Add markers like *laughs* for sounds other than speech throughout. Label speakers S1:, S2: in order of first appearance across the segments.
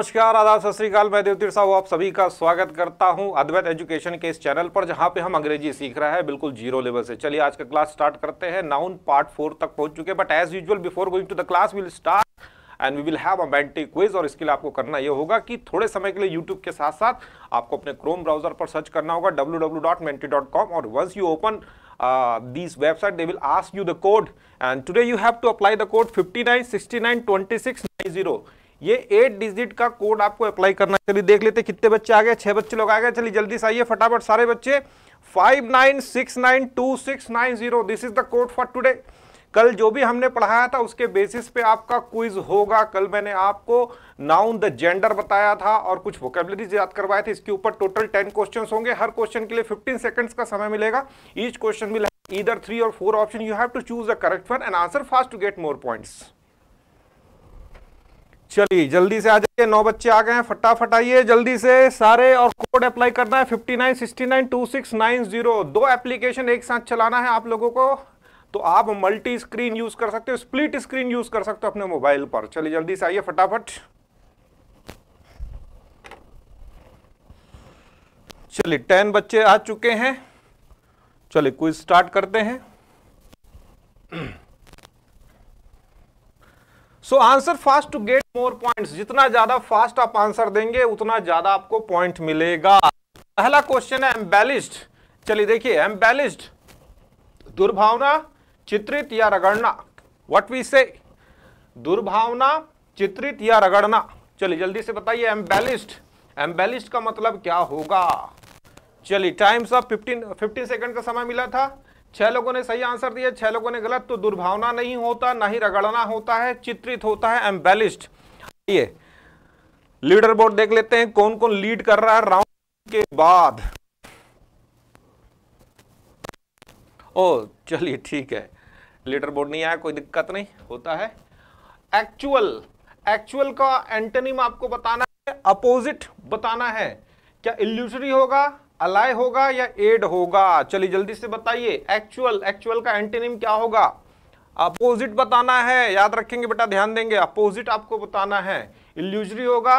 S1: नमस्कार आदाब सत श्रीकाल मैं देवतीर साहू आप सभी का स्वागत करता हूं अद्वैत एजुकेशन के इस चैनल पर जहां पे हम अंग्रेजी सीख रहे हैं बिल्कुल जीरो लेवल से चलिए आज का क्लास स्टार्ट करते हैं नाउन पार्ट फोर तक पहुंच चुके but as usual before going to the class will start and we will have a Menti quiz और इसके लिए आपको करना यह होगा कि थोड़े समय के लिए यूट्यूब के साथ साथ आपको अपने क्रोम ब्राउजर पर सर्च करना होगा www.menti.com और once you open this website they will ask you the code and today you have to apply the code fifty nine sixty nine twenty six nine zero ये eight digit का code आपको apply करना चलिए देख लेते कितने बच्चे आ गए छह बच्चे लोग आ गए चलिए जल्दी से आइए फटाफट सारे बच्चे five nine six nine two six nine zero this is the code for today कल जो भी हमने पढ़ाया था उसके बेसिस पे आपका क्विज होगा कल मैंने आपको नाउन द जेंडर बताया था और कुछ वोकेबलरीज याद करवाए थे इसके ऊपर टोटल टेन क्वेश्चन होंगे हर क्वेश्चन के लिए फिफ्टीन सेकंड्स का समय मिलेगा ईच क्वेश्चन मिलेगा ईदर थ्री और four option you have to choose the correct one and answer fast to get more points चलिए जल्दी से आ जाइए नौ बच्चे आ गए हैं फटाफट आइए जल्दी से सारे और कोड अप्लाई करना है fifty nine sixty nine two six nine zero दो एप्लीकेशन एक साथ चलाना है आप लोगों को तो आप मल्टी स्क्रीन यूज कर सकते हो स्प्लिट स्क्रीन यूज कर सकते हो अपने मोबाइल पर चलिए जल्दी से आइए फटाफट चलिए टेन बच्चे आ चुके हैं चलिए क्विज स्टार्ट करते हैं so answer fast to get more points जितना ज्यादा फास्ट आप आंसर देंगे उतना ज्यादा आपको पॉइंट मिलेगा पहला क्वेश्चन है एम्बेलिस्ड चलिए देखिए एम्बेलिस्ड दुर्भावना चित्रित या रगड़ना व्हाट वी से दुर्भावना चित्रित या रगड़ना चलिए जल्दी से बताइए एम्बेलिस्ड एम्बेलिस्ड का मतलब क्या होगा चलिए टाइम्स ऑफ 15 15 सेकंड का समय मिला था छह लोगों ने सही आंसर दिया छह लोगों ने गलत तो दुर्भावना नहीं होता ना ही रगड़ना होता है चित्रित होता है एम्बेलिस्ट ये लीडर बोर्ड देख लेते हैं कौन कौन लीड कर रहा है राउंड के बाद ओ चलिए ठीक है लीडर बोर्ड नहीं आया कोई दिक्कत नहीं होता है एक्चुअल एक्चुअल का एंटनिम आपको बताना है अपोजिट बताना है क्या इल्यूसरी होगा अलाय होगा या एड होगा चलिए जल्दी से बताइए एक्चुअल एक्चुअल का एंटेनिम क्या होगा अपोजिट बताना है याद रखेंगे बेटा ध्यान देंगे अपोजिट आपको बताना है इल्यूजरी होगा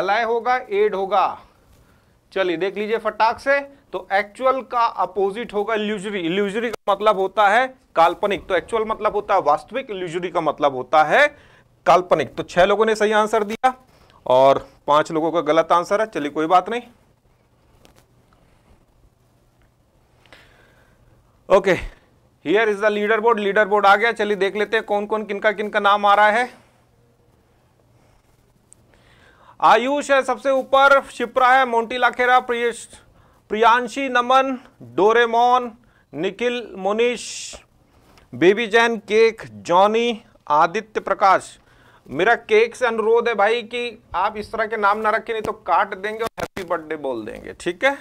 S1: अलाय होगा एड होगा चलिए देख लीजिए फटाक से तो एक्चुअल का अपोजिट होगा इल्यूजरी इल्यूजरी का मतलब होता है काल्पनिक तो एक्चुअल मतलब होता है वास्तविक इल्यूजरी का मतलब होता है काल्पनिक तो छह लोगों ने सही आंसर दिया और पांच लोगों का गलत आंसर है चलिए कोई बात नहीं okay here is the leaderboard leaderboard आ गया चलिए देख लेते हैं कौन कौन किनका किनका नाम आ रहा है आयुष है सबसे ऊपर शिप्रा है Monty Lakhera Priyash Priyanshi Naman Doraemon Nikhil Monish baby Jain cake Johnny Aditya Prakash मेरा केक से अनुरोध है भाई कि आप इस तरह के नाम ना रखें नहीं तो काट देंगे और हैप्पी बर्थडे बोल देंगे ठीक है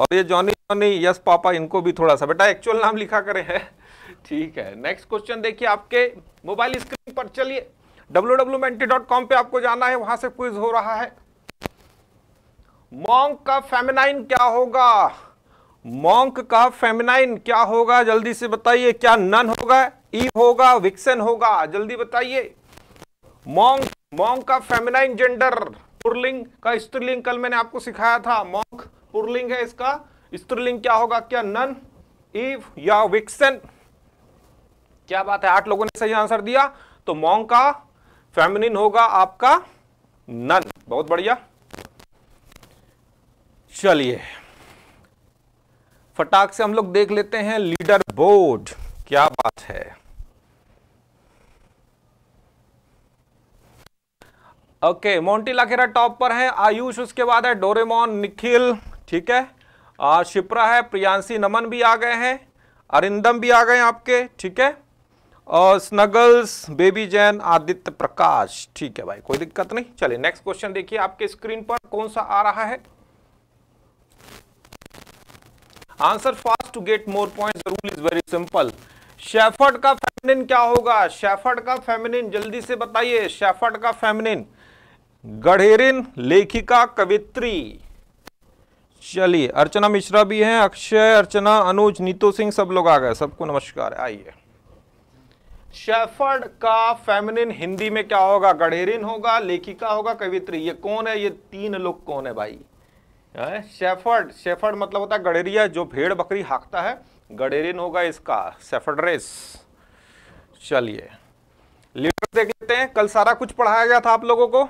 S1: और ये जॉनी जॉनी यस पापा इनको भी थोड़ा सा बेटा एक्चुअल नाम लिखा करे है *laughs* ठीक है नेक्स्ट क्वेश्चन देखिए आपके मोबाइल स्क्रीन पर चलिए www.menti.com पे आपको जाना है वहां से क्विज हो रहा है मॉन्क का फेमिनाइन क्या होगा मॉन्क का फेमिनाइन क्या होगा जल्दी से बताइए क्या नन होगा ई e होगा विक्सन होगा जल्दी बताइए मॉन्क मॉन्क का फेमिनाइन जेंडर पुरलिंग का स्त्रीलिंग कल मैंने आपको सिखाया था मॉन्क पुरलिंग है इसका स्त्रीलिंग क्या होगा क्या नन ईव या विक्सन क्या बात है आठ लोगों ने सही आंसर दिया तो मोंग का फेमिनिन होगा आपका नन बहुत बढ़िया चलिए फटाक से हम लोग देख लेते हैं लीडर बोर्ड क्या बात है ओके मोन्टी लाखेरा टॉप पर है आयुष उसके बाद है डोरेमोन निखिल ठीक है आ, शिप्रा है प्रियांशी नमन भी आ गए हैं अरिंदम भी आ गए आपके ठीक है और स्नगल्स बेबी जैन आदित्य प्रकाश ठीक है भाई कोई दिक्कत नहीं चलिए नेक्स्ट क्वेश्चन देखिए आपके स्क्रीन पर कौन सा आ रहा है answer fast to get more point rule is very simple shepherd का फेमिनिन क्या होगा शेफर्ड का फेमिनिन जल्दी से बताइए शेफर्ड का फेमिनिन गढ़ेरिन लेखिका कवित्री चलिए अर्चना मिश्रा भी हैं अक्षय अर्चना अनुज नीतू सिंह सब लोग आ गए सबको नमस्कार आइए शेफर्ड का फेमिनिन हिंदी में क्या होगा गढ़ेरिन होगा लेखिका होगा कवित्री ये कौन है ये तीन लोग कौन है भाई शेफर्ड शेफर्ड मतलब होता है गढ़ेरिया जो भेड़ बकरी हाँकता है गढ़ेरिन होगा इसका रेस चलिए लीडर देख लेते हैं कल सारा कुछ पढ़ाया गया था आप लोगों को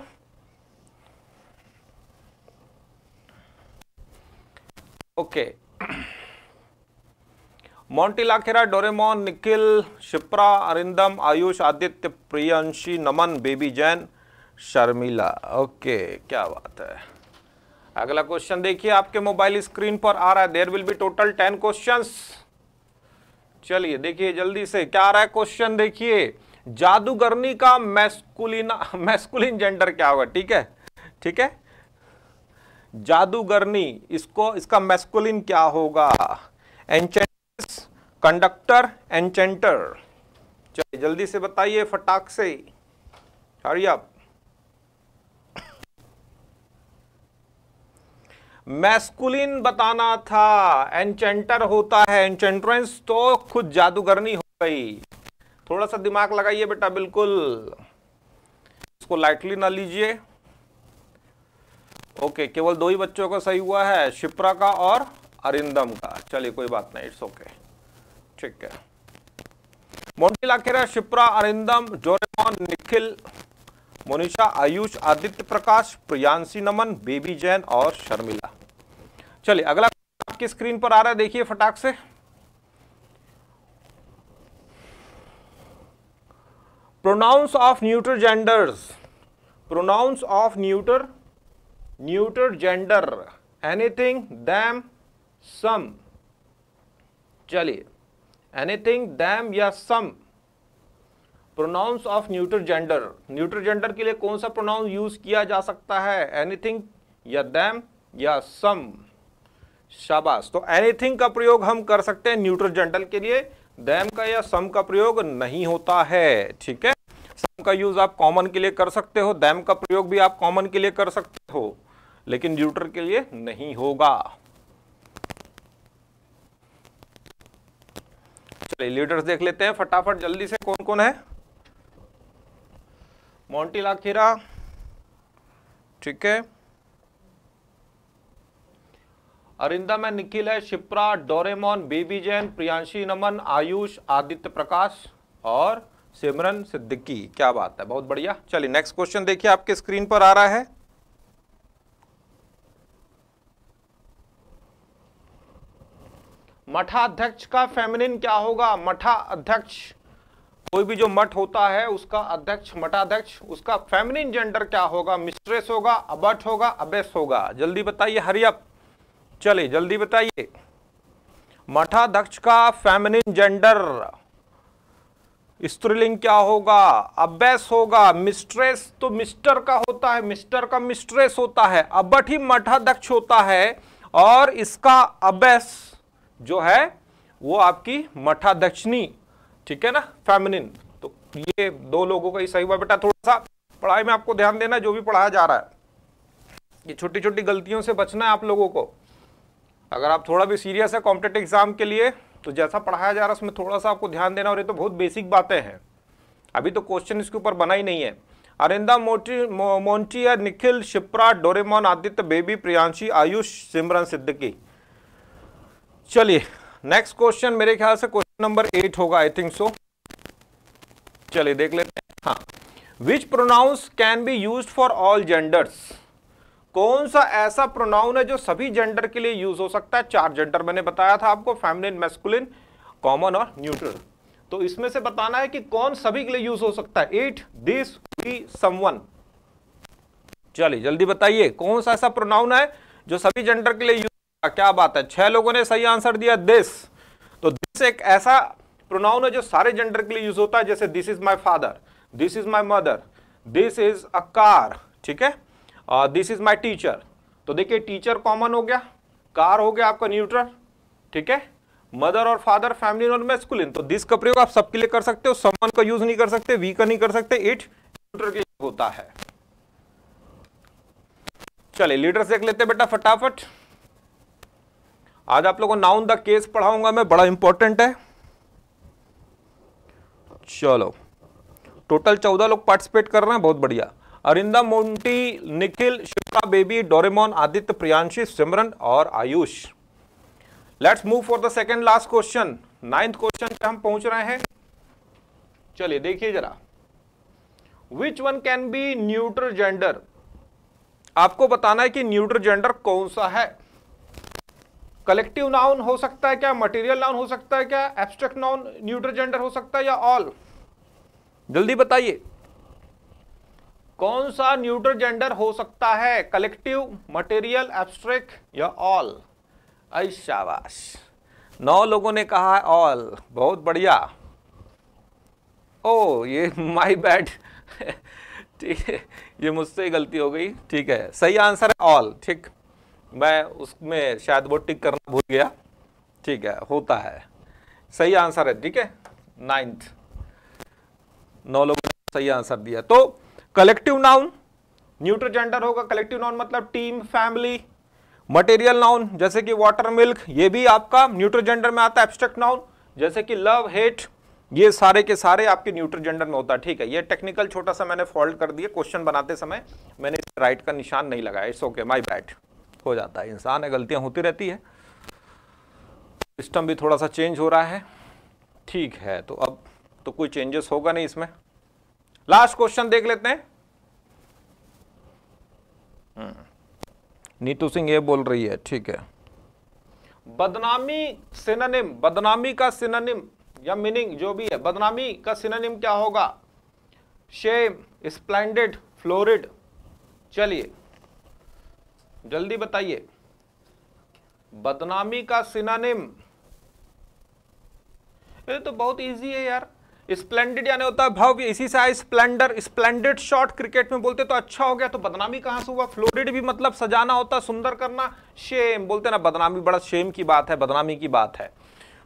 S1: okay Lakhera Doraemon Nikhil Shipra Arindam Ayush Aditya Priyanshi Naman baby Jain Sharmila okay क्या बात है अगला क्वेश्चन देखिए आपके मोबाइल स्क्रीन पर आ रहा है there will be total ten questions चलिए देखिए जल्दी से क्या आ रहा है क्वेश्चन देखिए जादूगरनी का मैस्कुलिन मैस्कुलिन जेंडर क्या होगा ठीक है ठीक है जादूगरनी इसको इसका मैस्कुलिन क्या होगा एंचेंट्रेस कंडक्टर एंचेंटर चलिए जल्दी से बताइए फटाक से हरी आप मैस्कुलिन बताना था एंचेंटर होता है एंचेंट्रेंस तो खुद जादूगरनी हो गई थोड़ा सा दिमाग लगाइए बेटा बिल्कुल इसको लाइटली ना लीजिए ओके केवल दो ही बच्चों का सही हुआ है शिप्रा का और अरिंदम का चलिए कोई बात नहीं इट्स ओके ठीक है Monty Lakhera Shipra Arindam Doraemon Nikhil Monisha Ayush Aditya Prakash Priyanshi Naman baby Jain और शर्मिला चलिए अगला आपकी स्क्रीन पर आ रहा है देखिए फटाक से pronouns of neuter genders pronouns of neuter neuter gender anything them some चलिए एनीथिंग दैम या some pronouns of neuter gender neuter gender के लिए कौन सा प्रोनाउंस यूज किया जा सकता है एनीथिंग या दैम या सम शाबाश तो एनीथिंग का प्रयोग हम कर सकते हैं न्यूटर जेंडर के लिए दैम का या सम का प्रयोग नहीं होता है ठीक है सम का यूज आप कॉमन के लिए कर सकते हो दैम का प्रयोग भी आप कॉमन के लिए कर सकते हो लेकिन न्यूट्रल के लिए नहीं होगा चलिए लीडर्स देख लेते हैं फटाफट जल्दी से कौन कौन है मोंटी लाखीरा ठीक है अरिंदा में निखिल है शिप्रा डोरेमोन बेबी जैन प्रियांशी नमन आयुष आदित्य प्रकाश और सिमरन सिद्दीकी क्या बात है बहुत बढ़िया चलिए नेक्स्ट क्वेश्चन देखिए आपके स्क्रीन पर आ रहा है मठाध्यक्ष का फेमिनिन क्या होगा मठा अध्यक्ष कोई भी जो मठ होता है उसका अध्यक्ष मठाध्यक्ष उसका फेमिनिन जेंडर क्या होगा मिस्ट्रेस होगा अबट होगा अबेस होगा जल्दी बताइए हरियप चले जल्दी बताइए मठाध्यक्ष का फेमिनिन जेंडर स्त्रीलिंग क्या होगा अबेस होगा मिस्ट्रेस तो मिस्टर का होता है मिस्टर का मिस्ट्रेस होता है अबट ही मठाध्यक्ष होता है और इसका अबेस जो है वो आपकी दक्षिणी ठीक है ना फेमिनिन तो ये दो लोगों का ही सही हुआ बेटा थोड़ा सा पढ़ाई में आपको ध्यान देना जो भी पढ़ाया जा रहा है ये छोटी छोटी गलतियों से बचना है आप लोगों को अगर आप थोड़ा भी सीरियस है कॉम्पिटेटिव एग्जाम के लिए तो जैसा पढ़ाया जा रहा है उसमें थोड़ा सा आपको ध्यान देना और ये तो बहुत बेसिक बातें हैं अभी तो क्वेश्चन इसके ऊपर बना ही नहीं है अरिंदा मोटी मो, निखिल शिप्रा डोरेमोन आदित्य बेबी प्रियांशी आयुष सिमरन सिद्धिकी चलिए नेक्स्ट क्वेश्चन मेरे ख्याल से क्वेश्चन नंबर एट होगा आई थिंक सो चलिए देख लेते हैं हाँ which pronouns can be use for all genders कौन सा ऐसा प्रोनाउन है जो सभी जेंडर के लिए यूज हो सकता है चार जेंडर मैंने बताया था आपको फैमिलिन मेस्कुलिन कॉमन और न्यूट्रल तो इसमें से बताना है कि कौन सभी के लिए यूज हो सकता है इट दिस वी समवन चलिए जल्दी बताइए कौन सा ऐसा प्रोनाउन है जो सभी जेंडर के लिए यूज क्या बात है छह लोगों ने सही आंसर दिया दिस तो दिस एक ऐसा प्रोनाउन है जो सारे जेंडर के लिए यूज होता है जैसे this is my father this is my mother this is a car ठीक है दिस इज माई टीचर तो देखिए टीचर कॉमन हो गया कार हो गया आपका न्यूट्रल ठीक है मदर और फादर फैमिली नॉन मेस्कुलिन तो दिस का प्रयोग आप सबके लिए कर सकते हो समन का यूज नहीं कर सकते वी का नहीं कर सकते इट न्यूट्रल के होता है चलिए लीडर्स देख लेते बेटा फटाफट आज आप लोगों को नाउन द केस पढ़ाऊंगा मैं बड़ा इंपॉर्टेंट है चलो टोटल चौदह लोग पार्टिसिपेट कर रहे हैं बहुत बढ़िया Arindam Monty Nikhil Shipra baby Doraemon Aditya Priyanshi Simran और Ayush let's move for the second last question ninth question पे हम पहुंच रहे हैं चलिए देखिए जरा which one can be neutral gender आपको बताना है कि न्यूट्रल जेंडर कौन सा है कलेक्टिव नाउन हो सकता है क्या मटेरियल नाउन हो सकता है क्या एब्स्ट्रैक्ट नाउन न्यूट्रल जेंडर हो सकता है या ऑल जल्दी बताइए कौन सा न्यूट्रल जेंडर हो सकता है कलेक्टिव मटेरियल एब्स्ट्रैक्ट या ऑल ऐशाबाश नौ लोगों ने कहा ऑल बहुत बढ़िया ओ ये माय बैड *laughs* ठीक है ये मुझसे गलती हो गई ठीक है सही आंसर है ऑल ठीक मैं उसमें शायद वो टिक करना भूल गया ठीक है होता है सही आंसर है ठीक है नाइन्थ नौ लोगों ने सही आंसर दिया तो कलेक्टिव नाउन न्यूट्रोजेंडर होगा कलेक्टिव नाउन मतलब टीम फैमिली मटेरियल नाउन जैसे कि वाटर मिल्क ये भी आपका न्यूट्रोजेंडर में आता है एब्स्ट्रैक्ट नाउन जैसे कि लव हेट ये सारे के सारे आपके न्यूट्रोजेंडर में होता है ठीक है ये टेक्निकल छोटा सा मैंने फॉल्ट कर दिया क्वेश्चन बनाते समय मैंने राइट का निशान नहीं लगाया इट्स ओके माई बैड हो जाता है इंसान है गलतियाँ होती रहती है सिस्टम भी थोड़ा सा चेंज हो रहा है ठीक है तो अब तो कोई चेंजेस होगा नहीं इसमें लास्ट क्वेश्चन देख लेते हैं हम्म। नीतू सिंह ये बोल रही है ठीक है बदनामी सिनोनिम बदनामी का सिनोनिम या मीनिंग जो भी है बदनामी का सिनोनिम क्या होगा शेम स्प्लेंडेड फ्लोरिड चलिए जल्दी बताइए बदनामी का सिनानिम ये तो बहुत इजी है यार स्प्लेंडेड यानी होता है भव्य इसी से आए स्प्लेंडर स्प्लेंडेड शॉट क्रिकेट में बोलते तो अच्छा हो गया तो बदनामी कहां से हुआ फ्लोरिड भी मतलब सजाना होता सुंदर करना शेम बोलते ना बदनामी बड़ा शेम की बात है बदनामी की बात है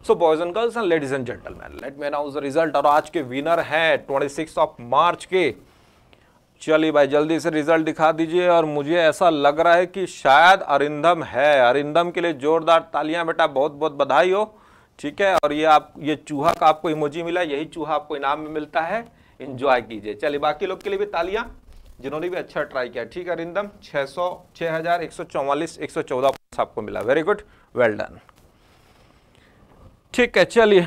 S1: so boys and girls and ladies and gentleman let me announce the result और आज के विनर हैं ट्वेंटी ऑफ मार्च के चलिए भाई जल्दी से रिजल्ट दिखा दीजिए और मुझे ऐसा लग रहा है कि शायद अरिंदम है अरिंदम के लिए जोरदार तालियां बेटा बहुत बहुत बधाई हो ठीक है और ये आप ये चूहा का आपको इमोजी मिला यही चूहा आपको इनाम में मिलता है इंजॉय कीजिए चलिए बाकी लोग के लिए भी तालियां जिन्होंने भी अच्छा ट्राई किया ठीक है अरिंदम छः सौ छः हज़ार एक सौ चौवालीस एक सौ चौदह आपको मिला वेरी गुड वेल डन ठीक है चलिए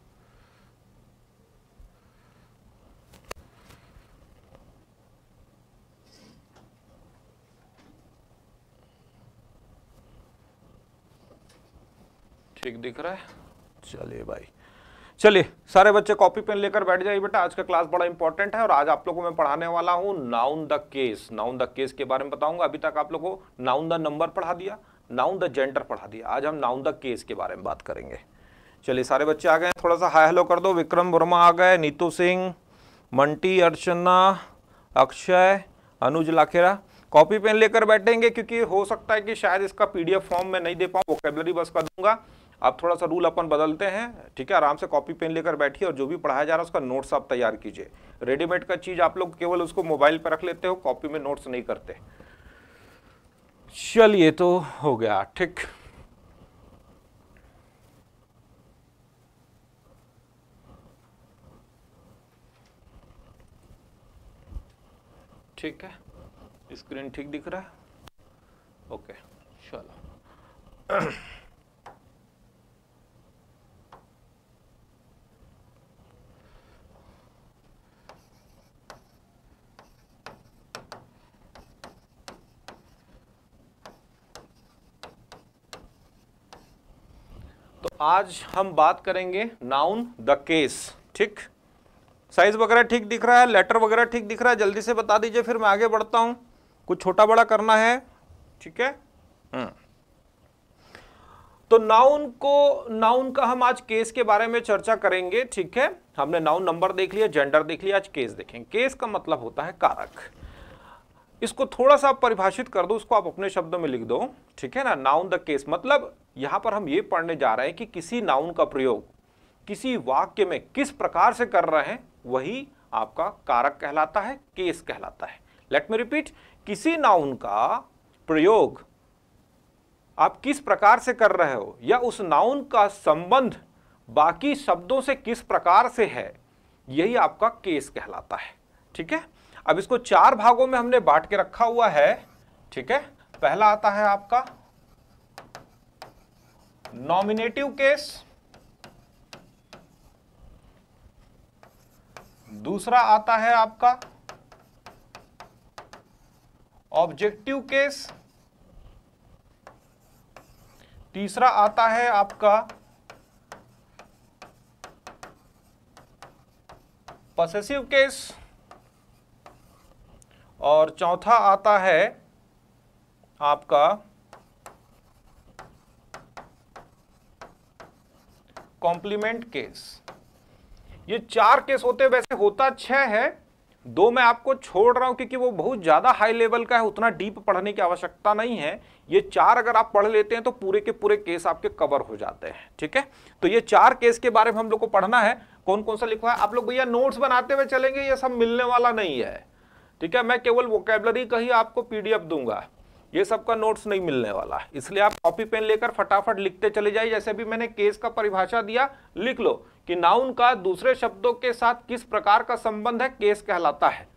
S1: दिख रहा है चलिए भाई चलिए सारे बच्चे कॉपी पेन लेकर बैठ जाइए बेटा आज का क्लास बड़ा इंपॉर्टेंट है और आज आप लोगों को मैं पढ़ाने वाला हूँ noun the case noun the case के बारे में बताऊंगा अभी तक आप लोगों को नाउन द नंबर पढ़ा दिया नाउन द जेंडर पढ़ा दिया आज हम नाउन द केस के बारे में बात करेंगे चलिए सारे बच्चे आ गए थोड़ा सा हाई हेलो कर दो विक्रम वर्मा आ गए Neetu Singh Monty Archana Akshay Anuj Lakhera copy pen लेकर बैठेंगे क्योंकि हो सकता है कि शायद इसका पीडीएफ फॉर्म में नहीं दे पाऊँ वोकेबलरी बस कर दूंगा अब थोड़ा सा रूल अपन बदलते हैं ठीक है आराम से कॉपी पेन लेकर बैठिए और जो भी पढ़ाया जा रहा है उसका नोट्स आप तैयार कीजिए रेडीमेड का चीज़ आप लोग केवल उसको मोबाइल पर रख लेते हो कॉपी में नोट्स नहीं करते चलिए तो हो गया ठीक ठीक है स्क्रीन ठीक दिख रहा है ओके चलो *clears throat* आज हम बात करेंगे नाउन द केस ठीक साइज वगैरह ठीक दिख रहा है लेटर वगैरह ठीक दिख रहा है जल्दी से बता दीजिए फिर मैं आगे बढ़ता हूं कुछ छोटा बड़ा करना है ठीक है हम्म। तो नाउन को नाउन का हम आज केस के बारे में चर्चा करेंगे ठीक है हमने नाउन नंबर देख लिया जेंडर देख लिया आज केस देखेंगे केस का मतलब होता है कारक इसको थोड़ा सा परिभाषित कर दो उसको आप अपने शब्दों में लिख दो ठीक है ना नाउन द केस मतलब यहां पर हम ये पढ़ने जा रहे हैं कि किसी नाउन का प्रयोग किसी वाक्य में किस प्रकार से कर रहे हैं वही आपका कारक कहलाता है केस कहलाता है लेट मी रिपीट किसी नाउन का प्रयोग आप किस प्रकार से कर रहे हो या उस नाउन का संबंध बाकी शब्दों से किस प्रकार से है यही आपका केस कहलाता है ठीक है अब इसको चार भागों में हमने बांट के रखा हुआ है ठीक है पहला आता है आपका नॉमिनेटिव केस दूसरा आता है आपका ऑब्जेक्टिव केस तीसरा आता है आपका पसेसिव केस और चौथा आता है आपका कॉम्प्लीमेंट केस ये चार केस होते वैसे होता छह है दो मैं आपको छोड़ रहा हूं क्योंकि वो बहुत ज़्यादा हाई लेवल का है उतना डीप पढ़ने की आवश्यकता नहीं है ये चार अगर आप पढ़ लेते हैं तो पूरे के पूरे केस आपके कवर हो जाते हैं ठीक है तो ये चार केस के बारे में हम लोग को पढ़ना है कौन कौन सा लिखवा है आप लोग भैया नोट्स बनाते हुए चलेंगे ये सब मिलने वाला नहीं है ठीक है मैं केवल वोकेबलरी का ही आपको पीडीएफ दूंगा ये सबका नोट्स नहीं मिलने वाला है इसलिए आप कॉपी पेन लेकर फटाफट लिखते चले जाइए जैसे भी मैंने केस का परिभाषा दिया लिख लो कि नाउन का दूसरे शब्दों के साथ किस प्रकार का संबंध है केस कहलाता है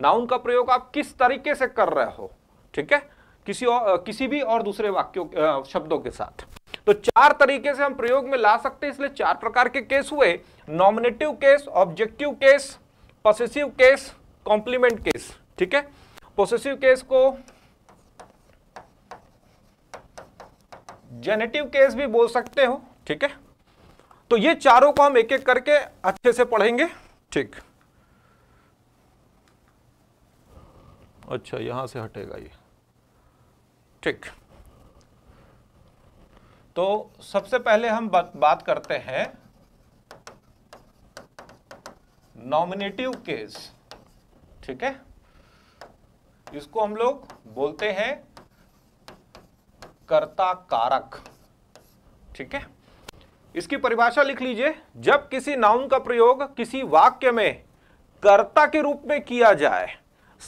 S1: नाउन का प्रयोग आप किस तरीके से कर रहे हो ठीक है किसी और किसी भी और दूसरे वाक्यों शब्दों के साथ तो चार तरीके से हम प्रयोग में ला सकते हैं इसलिए चार प्रकार के केस हुए nominative case objective case possessive case complement case ठीक है पोसेसिव केस को जेनेटिव केस भी बोल सकते हो ठीक है तो ये चारों को हम एक एक करके अच्छे से पढ़ेंगे ठीक अच्छा यहां से हटेगा ये ठीक तो सबसे पहले हम बात करते हैं नॉमिनेटिव केस ठीक है इसको हम लोग बोलते हैं कर्ता कारक ठीक है इसकी परिभाषा लिख लीजिए जब किसी नाउन का प्रयोग किसी वाक्य में कर्ता के रूप में किया जाए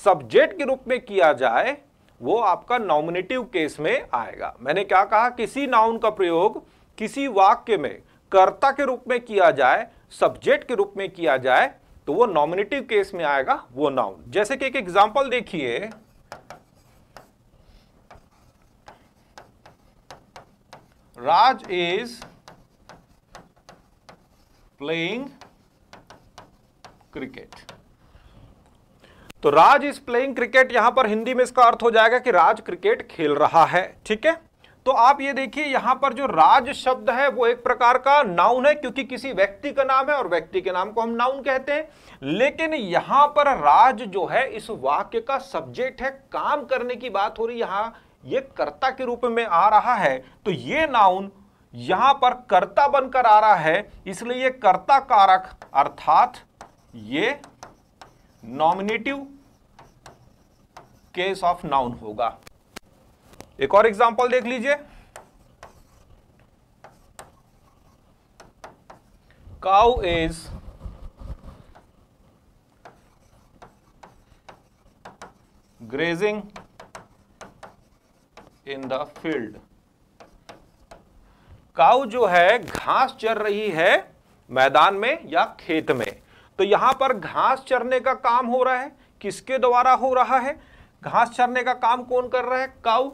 S1: सब्जेक्ट के रूप में किया जाए वो आपका नॉमिनेटिव केस में आएगा मैंने क्या कहा किसी नाउन का प्रयोग किसी वाक्य में कर्ता के रूप में किया जाए सब्जेक्ट के रूप में किया जाए तो वो नॉमिनेटिव केस में आएगा वो नाउन जैसे कि एक एग्जाम्पल देखिए राज इज प्लेइंग क्रिकेट तो राज इज प्लेइंग क्रिकेट यहां पर हिंदी में इसका अर्थ हो जाएगा कि राज क्रिकेट खेल रहा है ठीक है तो आप ये देखिए यहां पर जो राज शब्द है वो एक प्रकार का नाउन है क्योंकि किसी व्यक्ति का नाम है और व्यक्ति के नाम को हम नाउन कहते हैं लेकिन यहां पर राज जो है इस वाक्य का सब्जेक्ट है काम करने की बात हो रही यहां ये कर्ता के रूप में आ रहा है तो ये नाउन यहां पर कर्ता बनकर आ रहा है इसलिए ये कर्ता कारक अर्थात ये नॉमिनेटिव केस ऑफ नाउन होगा एक और एग्जाम्पल देख लीजिए cow is grazing in the field cow जो है घास चर रही है मैदान में या खेत में तो यहां पर घास चरने का काम हो रहा है किसके द्वारा हो रहा है घास चरने का काम कौन कर रहा है काउ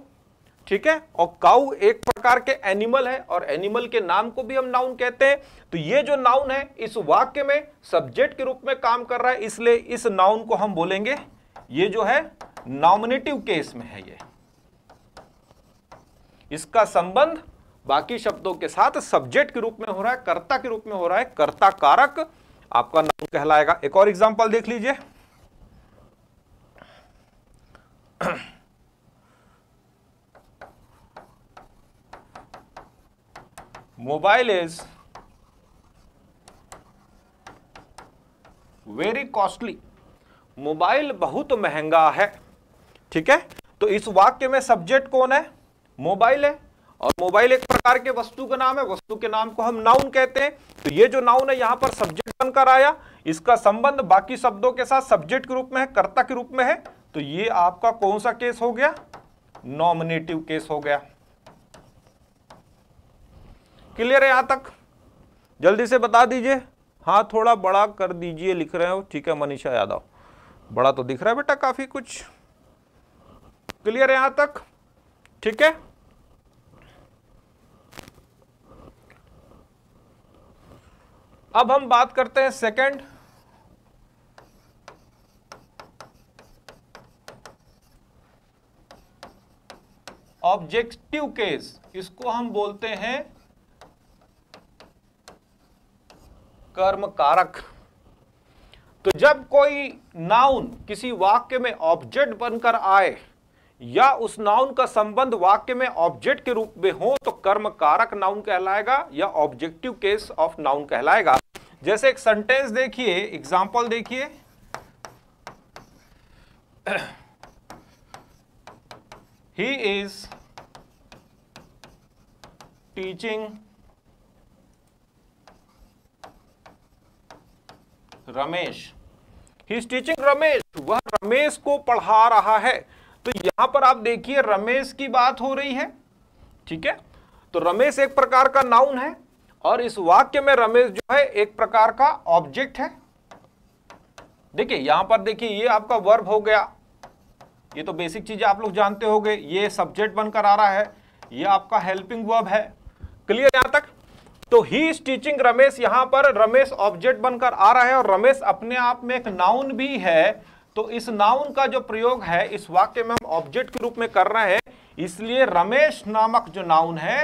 S1: ठीक है और काउ एक प्रकार के एनिमल है और एनिमल के नाम को भी हम नाउन कहते हैं तो ये जो नाउन है इस वाक्य में सब्जेक्ट के रूप में काम कर रहा है इसलिए इस नाउन को हम बोलेंगे ये जो है नॉमिनेटिव केस में है ये इसका संबंध बाकी शब्दों के साथ सब्जेक्ट के रूप में हो रहा है कर्ता के रूप में हो रहा है कर्ता कारक आपका नाउन कहलाएगा एक और एग्जाम्पल देख लीजिए Mobile is very costly mobile बहुत महंगा है ठीक है तो इस वाक्य में सब्जेक्ट कौन है मोबाइल है और मोबाइल एक प्रकार के वस्तु का नाम है वस्तु के नाम को हम नाउन कहते हैं तो ये जो नाउन है यहां पर सब्जेक्ट बनकर आया इसका संबंध बाकी शब्दों के साथ सब्जेक्ट के रूप में है कर्ता के रूप में है तो ये आपका कौन सा केस हो गया नॉमिनेटिव केस हो गया क्लियर है यहां तक जल्दी से बता दीजिए हाँ थोड़ा बड़ा कर दीजिए लिख रहे हो ठीक है मनीषा यादव बड़ा तो दिख रहा है बेटा काफ़ी कुछ क्लियर है यहां तक ठीक है अब हम बात करते हैं सेकंड ऑब्जेक्टिव केस इसको हम बोलते हैं कर्म कारक तो जब कोई नाउन किसी वाक्य में ऑब्जेक्ट बनकर आए या उस नाउन का संबंध वाक्य में ऑब्जेक्ट के रूप में हो तो कर्म कारक नाउन कहलाएगा या ऑब्जेक्टिव केस ऑफ नाउन कहलाएगा जैसे एक सेंटेंस देखिए एग्जाम्पल देखिए he is teaching Ramesh he is teaching Ramesh वह रमेश को पढ़ा रहा है तो यहां पर आप देखिए रमेश की बात हो रही है ठीक है तो रमेश एक प्रकार का नाउन है और इस वाक्य में रमेश जो है एक प्रकार का ऑब्जेक्ट है देखिए यहां पर देखिए ये आपका वर्ब हो गया ये तो बेसिक चीजें आप लोग जानते गए ये सब्जेक्ट बनकर आ रहा है ये आपका हेल्पिंग वर्ब है क्लियर यहां तक तो ही इज टीचिंग रमेश यहां पर रमेश ऑब्जेक्ट बनकर आ रहा है और रमेश अपने आप में एक नाउन भी है तो इस नाउन का जो प्रयोग है इस वाक्य में हम ऑब्जेक्ट के रूप में कर रहे हैं इसलिए रमेश नामक जो नाउन है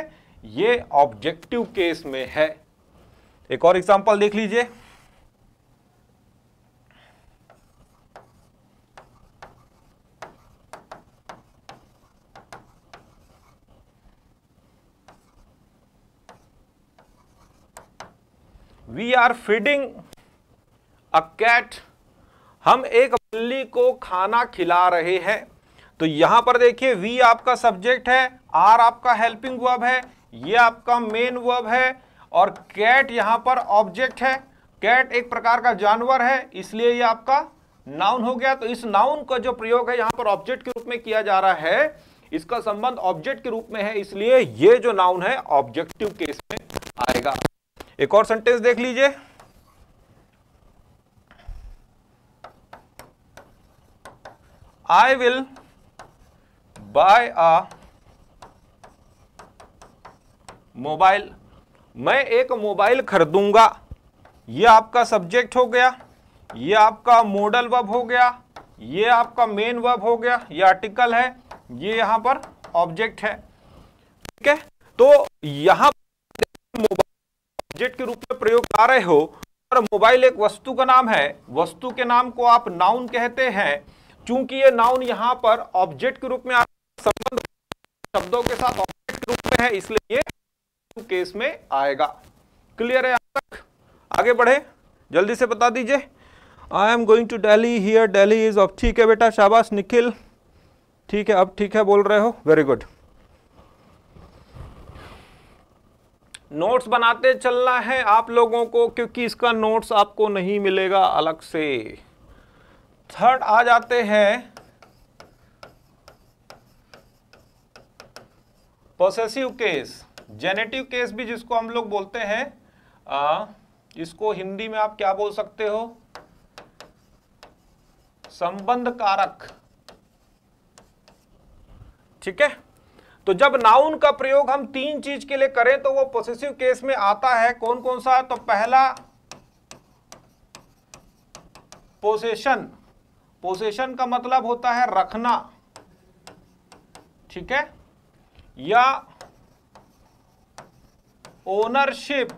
S1: ये ऑब्जेक्टिव केस में है एक और एग्जाम्पल देख लीजिए we are feeding a cat हम एक बिल्ली को खाना खिला रहे हैं तो यहां पर देखिए वी आपका सब्जेक्ट है आर आपका हेल्पिंग वर्ब है ये आपका मेन वर्ब है और कैट यहां पर ऑब्जेक्ट है कैट एक प्रकार का जानवर है इसलिए ये आपका नाउन हो गया तो इस नाउन का जो प्रयोग है यहां पर ऑब्जेक्ट के रूप में किया जा रहा है इसका संबंध ऑब्जेक्ट के रूप में है इसलिए ये जो नाउन है ऑब्जेक्टिव केस में आएगा एक और सेंटेंस देख लीजिए I will buy a mobile मैं एक मोबाइल खरीदूंगा यह आपका सब्जेक्ट हो गया यह आपका मॉडल वर्ब हो गया यह आपका मेन वर्ब हो गया यह आर्टिकल है यह यहां पर ऑब्जेक्ट है ठीक है तो यहां ऑब्जेक्ट के रूप में प्रयोग कर रहे हो और मोबाइल एक वस्तु का नाम है वस्तु के नाम को आप नाउन कहते हैं चूंकि ये नाउन यहाँ पर ऑब्जेक्ट के रूप में संबंध शब्दों के साथ ऑब्जेक्ट के रूप में है इसलिए ये केस में आएगा क्लियर है आप तक आगे बढ़े जल्दी से बता दीजिए I am going to Delhi here Delhi is of ठीक है बेटा शाबाश निखिल ठीक है अब ठीक है बोल रहे हो वेरी गुड नोट्स बनाते चलना है आप लोगों को क्योंकि इसका नोट्स आपको नहीं मिलेगा अलग से थर्ड आ जाते हैं पोसेसिव केस जेनेटिव केस भी जिसको हम लोग बोलते हैं आ, इसको हिंदी में आप क्या बोल सकते हो संबंध कारक ठीक है तो जब नाउन का प्रयोग हम तीन चीज के लिए करें तो वो पोसेसिव केस में आता है कौन कौन सा तो पहला पोसेशन पोसेशन का मतलब होता है रखना ठीक है या ओनरशिप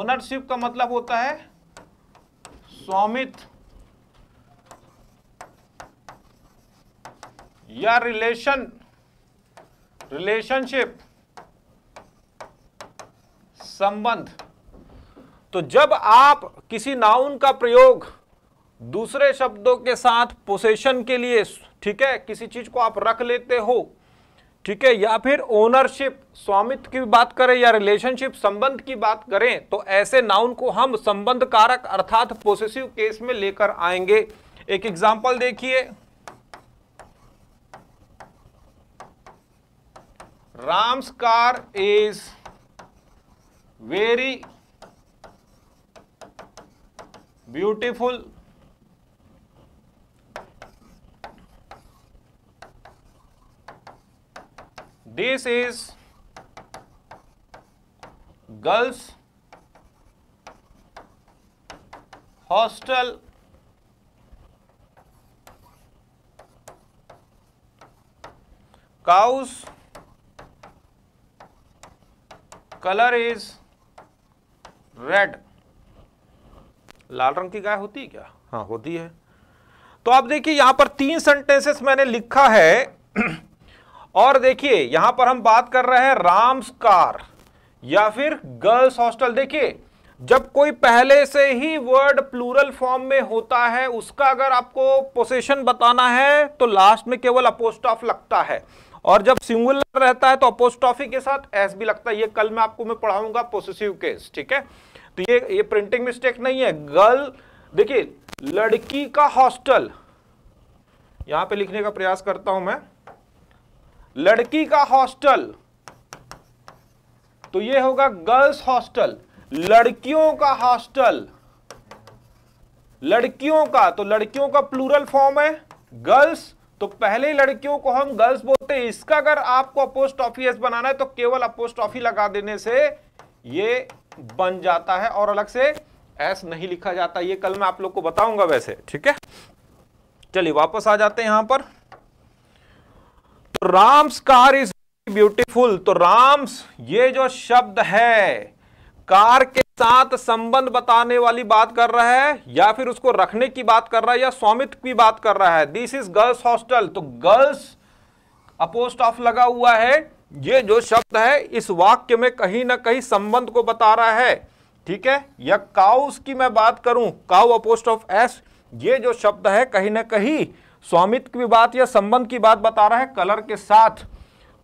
S1: ओनरशिप का मतलब होता है स्वामित्व या रिलेशन रिलेशनशिप संबंध तो जब आप किसी नाउन का प्रयोग दूसरे शब्दों के साथ पोसेशन के लिए ठीक है किसी चीज को आप रख लेते हो ठीक है या फिर ओनरशिप स्वामित्व की बात करें या रिलेशनशिप संबंध की बात करें तो ऐसे नाउन को हम संबंध कारक अर्थात पोसेसिव केस में लेकर आएंगे एक एग्जाम्पल देखिए Ram's car is very beautiful. This is girls hostel. Cows colour is red लाल रंग की गाय होती है क्या हाँ होती है तो आप देखिए यहां पर तीन सेंटेंसेस मैंने लिखा है *clears throat* और देखिए यहां पर हम बात कर रहे हैं राम्स कार या फिर गर्ल्स हॉस्टल देखिए जब कोई पहले से ही वर्ड प्लूरल फॉर्म में होता है उसका अगर आपको पोसेशन बताना है तो लास्ट में केवल अपोस्ट ऑफ लगता है और जब सिंगुलर रहता है तो अपोस्टॉफी के साथ एस भी लगता है ये कल मैं आपको मैं पढ़ाऊंगा पोसेसिव केस ठीक है तो ये ये प्रिंटिंग मिस्टेक नहीं है गर्ल देखिए लड़की का हॉस्टल यहां पे लिखने का प्रयास करता हूं मैं लड़की का हॉस्टल तो ये होगा गर्ल्स हॉस्टल लड़कियों का हॉस्टल लड़कियों का तो लड़कियों का प्लूरल फॉर्म है गर्ल्स तो पहले लड़कियों को हम गर्ल्स बोलते हैं इसका अगर आपको अपोस्ट ऑफिस बनाना है तो केवल अपोस्ट ऑफिस लगा देने से ये बन जाता है और अलग से एस नहीं लिखा जाता ये कल मैं आप लोग को बताऊंगा वैसे ठीक है चलिए वापस आ जाते हैं यहां पर राम्स कार इज ब्यूटीफुल तो राम्स ये जो शब्द है कार के साथ संबंध बताने वाली बात कर रहा है या फिर उसको रखने की बात कर रहा है या स्वामित्व की बात कर रहा है दिस इज गर्ल्स हॉस्टल तो गर्ल्स अपोस्ट ऑफ लगा हुआ है ये जो शब्द है इस वाक्य में कहीं ना कहीं संबंध को बता रहा है ठीक है या काउस की मैं बात करूं काउ अपोस्ट ऑफ एस ये जो शब्द है कहीं ना कहीं स्वामित्व की बात या संबंध की बात बता रहा है कलर के साथ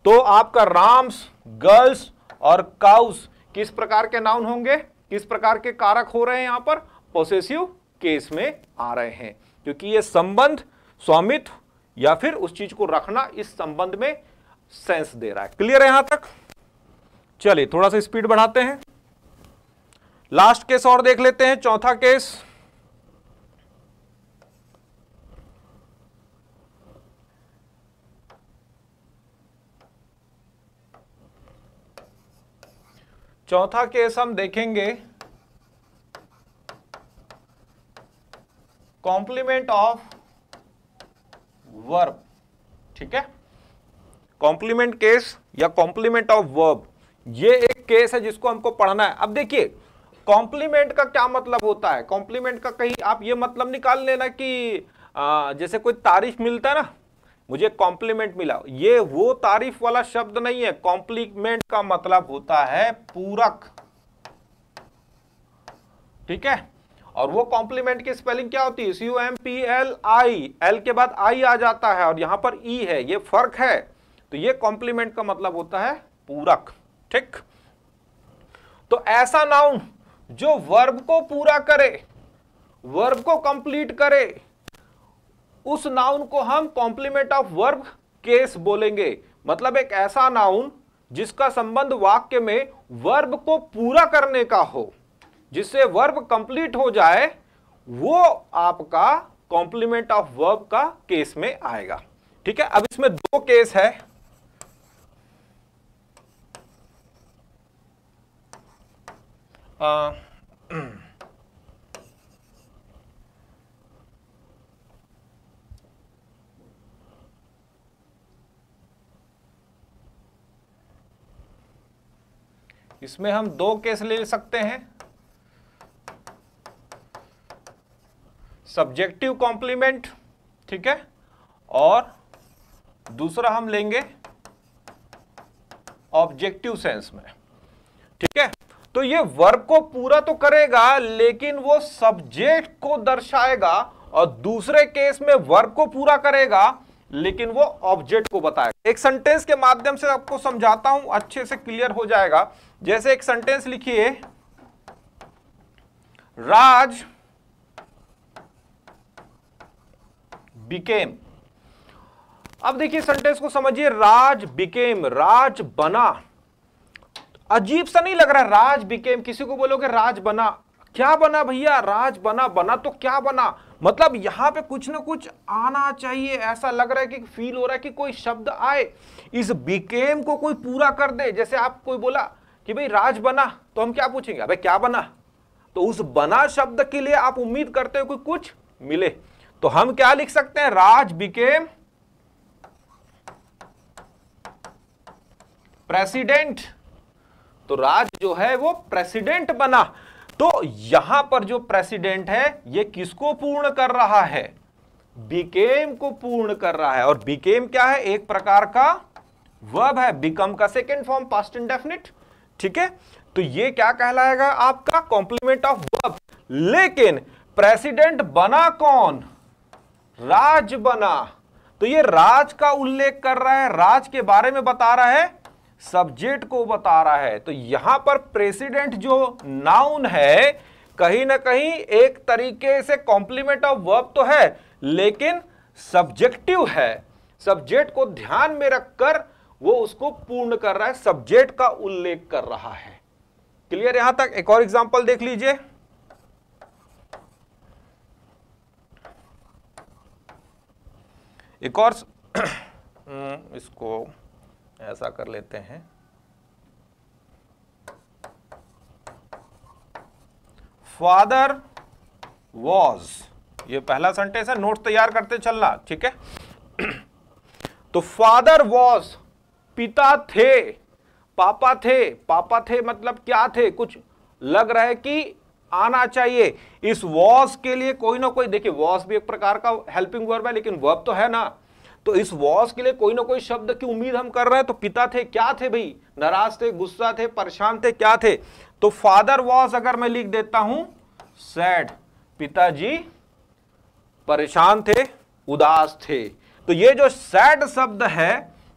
S1: तो आपका राम्स गर्ल्स और काउस किस प्रकार के नाउन होंगे किस प्रकार के कारक हो रहे हैं यहां पर पोसेसिव केस में आ रहे हैं क्योंकि ये संबंध स्वामित्व या फिर उस चीज को रखना इस संबंध में सेंस दे रहा है क्लियर है यहां तक चलिए थोड़ा सा स्पीड बढ़ाते हैं लास्ट केस और देख लेते हैं चौथा केस चौथा केस हम देखेंगे कॉम्प्लीमेंट ऑफ वर्ब ठीक है कॉम्प्लीमेंट केस या कॉम्प्लीमेंट ऑफ वर्ब ये एक केस है जिसको हमको पढ़ना है अब देखिए कॉम्प्लीमेंट का क्या मतलब होता है कॉम्प्लीमेंट का कहीं आप ये मतलब निकाल लेना कि आ, जैसे कोई तारीफ मिलता है ना मुझे कॉम्प्लीमेंट मिला ये वो तारीफ वाला शब्द नहीं है कॉम्प्लीमेंट का मतलब होता है पूरक ठीक है और वो कॉम्प्लीमेंट की स्पेलिंग क्या होती है U M P L I L के बाद आई आ जाता है और यहां पर ई e है ये फर्क है तो ये कॉम्प्लीमेंट का मतलब होता है पूरक ठीक तो ऐसा नाउन जो वर्ब को पूरा करे वर्ब को कंप्लीट करे उस नाउन को हम कॉम्प्लीमेंट ऑफ वर्ब केस बोलेंगे मतलब एक ऐसा नाउन जिसका संबंध वाक्य में वर्ब को पूरा करने का हो जिससे वर्ब कंप्लीट हो जाए वो आपका कॉम्प्लीमेंट ऑफ वर्ब का केस में आएगा ठीक है अब इसमें दो केस है आ, *clears throat* इसमें हम दो केस ले सकते हैं सब्जेक्टिव कॉम्प्लीमेंट ठीक है और दूसरा हम लेंगे ऑब्जेक्टिव सेंस में ठीक है तो ये वर्ब को पूरा तो करेगा लेकिन वो सब्जेक्ट को दर्शाएगा और दूसरे केस में वर्ब को पूरा करेगा लेकिन वो ऑब्जेक्ट को बताएगा एक सेंटेंस के माध्यम से आपको समझाता हूं अच्छे से क्लियर हो जाएगा जैसे एक सेंटेंस लिखिए राज बिकेम अब देखिए सेंटेंस को समझिए राज बिकेम राज बना अजीब सा नहीं लग रहा राज बिकेम किसी को बोलोगे राज बना क्या बना भैया राज बना बना तो क्या बना मतलब यहाँ पे कुछ ना कुछ आना चाहिए ऐसा लग रहा है कि फील हो रहा है कि कोई शब्द आए इस बिकेम को कोई पूरा कर दे जैसे आप कोई बोला कि भाई राज बना तो हम क्या पूछेंगे अबे क्या बना तो उस बना शब्द के लिए आप उम्मीद करते हो कि कुछ मिले तो हम क्या लिख सकते हैं राज बिकेम प्रेसिडेंट तो राज जो है वो प्रेसिडेंट बना तो यहां पर जो प्रेसिडेंट है ये किसको पूर्ण कर रहा है बीकेम को पूर्ण कर रहा है और बीकेम क्या है एक प्रकार का वर्ब है बिकम का सेकेंड फॉर्म पास्ट इंडेफिनिट ठीक है तो ये क्या कहलाएगा आपका कॉम्प्लीमेंट ऑफ वर्ब लेकिन प्रेसिडेंट बना कौन राज बना तो ये राज का उल्लेख कर रहा है राज के बारे में बता रहा है सब्जेक्ट को बता रहा है तो यहां पर प्रेसिडेंट जो नाउन है कहीं ना कहीं एक तरीके से कॉम्प्लीमेंट ऑफ वर्ब तो है लेकिन सब्जेक्टिव है सब्जेक्ट को ध्यान में रखकर वो उसको पूर्ण कर रहा है सब्जेक्ट का उल्लेख कर रहा है क्लियर यहां तक एक और एग्जांपल देख लीजिए एक और *clears throat* हम्म, इसको ऐसा कर लेते हैं फादर वॉज ये पहला सेंटेंस है नोट्स तैयार करते चलना ठीक है *clears throat* तो फादर वॉज पिता थे पापा थे पापा थे मतलब क्या थे कुछ लग रहा है कि आना चाहिए इस वॉज के लिए कोई ना कोई देखिए वॉज भी एक प्रकार का हेल्पिंग वर्ब है लेकिन वर्ब तो है ना तो इस वॉस के लिए कोई ना कोई शब्द की उम्मीद हम कर रहे हैं तो पिता थे क्या थे भाई नाराज थे गुस्सा थे परेशान थे क्या थे तो फादर वॉस अगर मैं लिख देता हूं सैड पिताजी परेशान थे उदास थे तो ये जो सैड शब्द है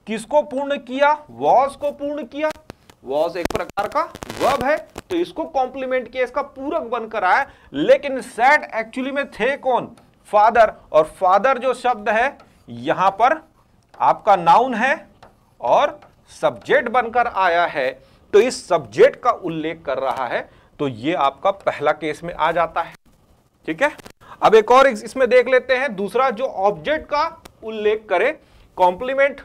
S1: किसको पूर्ण किया वॉस को पूर्ण किया वॉस एक प्रकार का वर्ब है तो इसको कॉम्प्लीमेंट किया इसका पूरक बनकर आया लेकिन सैड एक्चुअली में थे कौन फादर और फादर जो शब्द है यहां पर आपका नाउन है और सब्जेक्ट बनकर आया है तो इस सब्जेक्ट का उल्लेख कर रहा है तो ये आपका पहला केस में आ जाता है ठीक है अब एक और इसमें देख लेते हैं दूसरा जो ऑब्जेक्ट का उल्लेख करे कॉम्प्लीमेंट